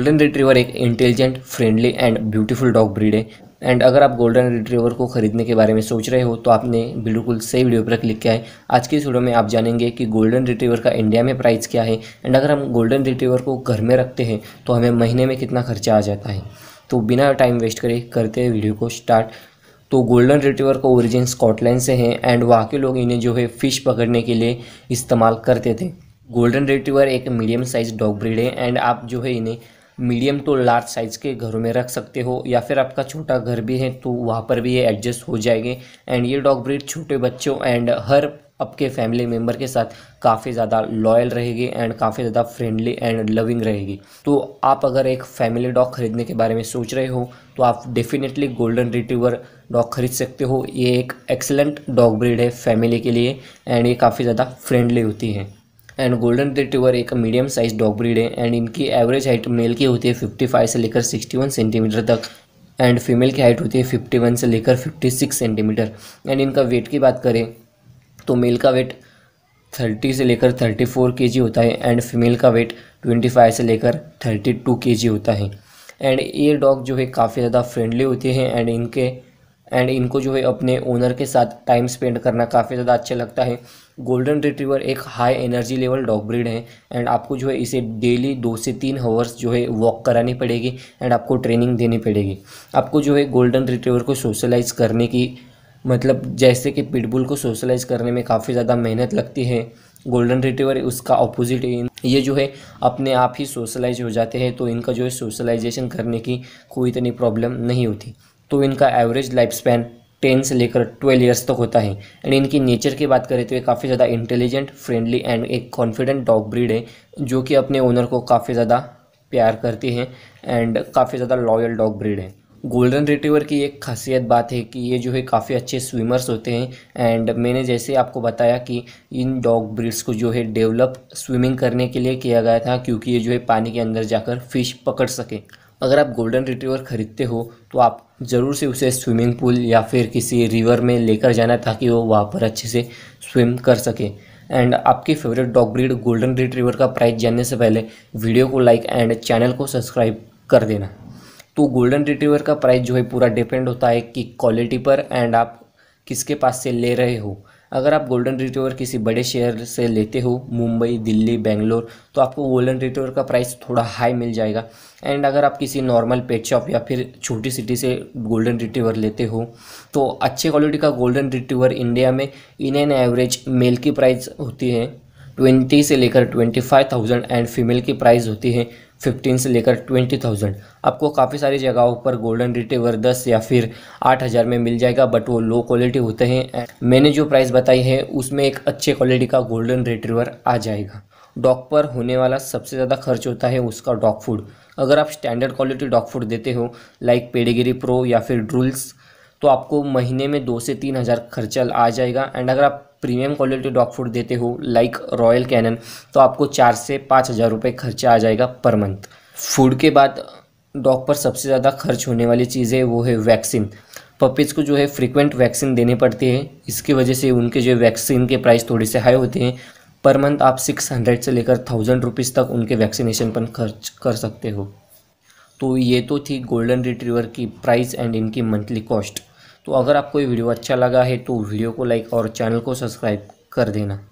golden retriever एक intelligent friendly and beautiful dog breed है and अगर आप गोल्डन रिट्रीवर को खरीदने के बारे में सोच रहे हो तो आपने बिल्कुल सही वीडियो पर क्लिक किया है आज की इस वीडियो में आप जानेंगे कि गोल्डन रिट्रीवर का इंडिया में प्राइस क्या है एंड अगर हम गोल्डन रिट्रीवर को घर में रखते हैं तो हमें महीने में कितना खर्चा आ जाता है तो बिना टाइम वेस्ट करे करते हैं वीडियो को स्टार्ट तो गोल्डन रिट्रीवर का ओरिजिन स्कॉटलैंड से है एंड वहाँ के लोग इन्हें जो है फ़िश पकड़ने के लिए इस्तेमाल करते थे गोल्डन रिट्रीवर एक मीडियम साइज डॉग ब्रीड है एंड आप जो है इन्हें मीडियम टू तो लार्ज साइज़ के घरों में रख सकते हो या फिर आपका छोटा घर भी है तो वहाँ पर भी ये एडजस्ट हो जाएंगे एंड ये डॉग ब्रीड छोटे बच्चों एंड हर आपके फैमिली मेम्बर के साथ काफ़ी ज़्यादा लॉयल रहेगी एंड काफ़ी ज़्यादा फ्रेंडली एंड लविंग रहेगी तो आप अगर एक फैमिली डॉग खरीदने के बारे में सोच रहे हो तो आप डेफिनेटली गोल्डन रिट्रीवर डॉग खरीद सकते हो ये एक एक्सेलेंट डॉग ब्रीड है फैमिली के लिए एंड ये काफ़ी ज़्यादा फ्रेंडली होती है एंड गोल्डन रिट्रीवर एक मीडियम साइज डॉग ब्रीड है एंड इनकी एवरेज हाइट मेल की होती है 55 से लेकर 61 सेंटीमीटर तक एंड फीमेल की हाइट होती है 51 से लेकर 56 सेंटीमीटर एंड इनका वेट की बात करें तो मेल का वेट 30 से लेकर 34 जी होता है एंड फीमेल का वेट 25 से लेकर 32 जी होता है एंड ये डॉग जो है काफ़ी ज़्यादा फ्रेंडली होते हैं एंड इनके एंड इनको जो है अपने ओनर के साथ टाइम स्पेंड करना काफ़ी ज़्यादा अच्छा लगता है गोल्डन रिट्रीवर एक high energy level dog breed है एंड आपको जो है इसे डेली दो से तीन हावर्स जो है वॉक करानी पड़ेगी एंड आपको ट्रेनिंग देनी पड़ेगी आपको जो है गोल्डन रिट्रीवर को सोशलाइज करने की मतलब जैसे कि पिटबुल को सोशलाइज करने में काफ़ी ज़्यादा मेहनत लगती है गोल्डन रिट्रीवर उसका अपोजिट ये जो है अपने आप ही सोशलाइज हो जाते हैं तो इनका जो है सोशलाइजेशन करने की कोई इतनी प्रॉब्लम नहीं होती तो इनका एवरेज लाइफ स्पैन टेन से लेकर ट्वेल्व ईयर्स तक तो होता है एंड इनकी नेचर की बात करें तो ये काफ़ी ज़्यादा इंटेलिजेंट फ्रेंडली एंड एक कॉन्फिडेंट डॉग ब्रीड है जो कि अपने ओनर को काफ़ी ज़्यादा प्यार करती है एंड काफ़ी ज़्यादा लॉयल डॉग ब्रीड है गोल्डन रिट्रीवर की एक खासियत बात है कि ये जो है काफ़ी अच्छे स्विमर्स होते हैं एंड मैंने जैसे आपको बताया कि इन डॉग ब्रीड्स को जो है डेवलप स्विमिंग करने के लिए किया गया था क्योंकि ये जो है पानी के अंदर जाकर फिश पकड़ सके अगर आप गोल्डन रिट्रीवर ख़रीदते हो तो आप ज़रूर से उसे स्विमिंग पूल या फिर किसी रिवर में लेकर जाना ताकि वो वहाँ पर अच्छे से स्विम कर सके एंड आपकी favourite dog breed golden retriever का प्राइस जानने से पहले वीडियो को लाइक एंड चैनल को सब्सक्राइब कर देना तो गोल्डन रिट्रीवर का प्राइस जो है पूरा डिपेंड होता है कि क्वालिटी पर एंड आप किसके पास से ले रहे हो अगर आप गोल्डन रिट्रीवर किसी बड़े शेयर से लेते हो मुंबई दिल्ली बेंगलोर तो आपको गोल्डन रिट्रीवर का प्राइस थोड़ा हाई मिल जाएगा एंड अगर आप किसी नॉर्मल पेट शॉप या फिर छोटी सिटी से गोल्डन रिट्रीवर लेते हो तो अच्छे क्वालिटी का गोल्डन रिट्रीवर इंडिया में इन एन एवरेज मेल की प्राइस होती है ट्वेंटी से लेकर twenty five thousand and female की प्राइस होती है फिफ्टीन से लेकर ट्वेंटी थाउजेंड आपको काफ़ी सारी जगहों पर गोल्डन रिटेवर दस या फिर आठ हज़ार में मिल जाएगा बट वो लो क्वालिटी होते हैं मैंने जो प्राइस बताई है उसमें एक अच्छे क्वालिटी का गोल्डन रिट्रीवर आ जाएगा डॉग पर होने वाला सबसे ज़्यादा खर्च होता है उसका डॉग फूड अगर आप स्टैंडर्ड क्वालिटी डॉग फूड देते हो लाइक पेडिगिरी प्रो या फिर ड्रूल्स तो आपको महीने में दो से तीन हज़ार खर्चा आ जाएगा एंड अगर आप प्रीमियम क्वालिटी डॉग फूड देते हो लाइक रॉयल कैनन तो आपको चार से पाँच हज़ार रुपये खर्चा आ जाएगा पर मंथ फूड के बाद डॉग पर सबसे ज़्यादा खर्च होने वाली चीज़ है वो है वैक्सीन पपीज़ को जो है फ्रीक्वेंट वैक्सीन देने पड़ते हैं इसकी वजह से उनके जो वैक्सीन के प्राइस थोड़े से हाई होते हैं पर मंथ आप सिक्स हंड्रेड से लेकर थाउजेंड रुपीज़ तक उनके वैक्सीनेशन पर खर्च कर सकते हो तो ये तो थी गोल्डन रिट्रीवर की प्राइस एंड इनकी मंथली कॉस्ट तो अगर आपको ये वीडियो अच्छा लगा है तो वीडियो को लाइक और चैनल को सब्सक्राइब कर देना